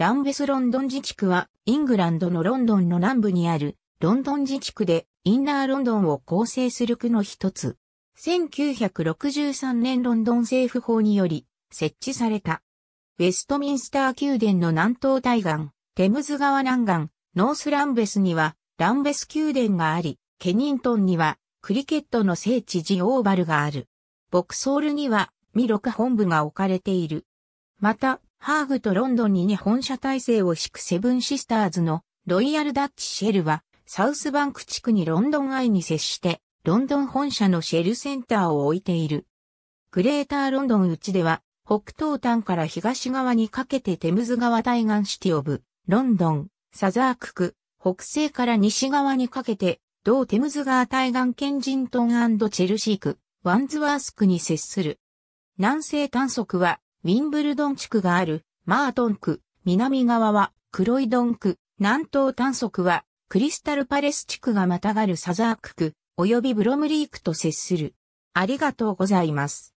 ランベスロンドン自治区は、イングランドのロンドンの南部にある、ロンドン自治区で、インナーロンドンを構成する区の一つ。1963年ロンドン政府法により、設置された。ウェストミンスター宮殿の南東対岸、テムズ川南岸、ノースランベスには、ランベス宮殿があり、ケニントンには、クリケットの聖地ジオーバルがある。ボクソールには、ミロカ本部が置かれている。また、ハーグとロンドンに日本社体制を敷くセブンシスターズのロイヤルダッチシェルは、サウスバンク地区にロンドンアイに接して、ロンドン本社のシェルセンターを置いている。グレーターロンドンうちでは、北東端から東側にかけてテムズ川対岸シティオブ、ロンドン、サザーク区、北西から西側にかけて、同テムズ川対岸ケンジントンチェルシー区、ワンズワース区に接する。南西端側は、ウィンブルドン地区がある、マートン区、南側は、クロイドン区、南東短足は、クリスタルパレス地区がまたがるサザーク区、及びブロムリークと接する。ありがとうございます。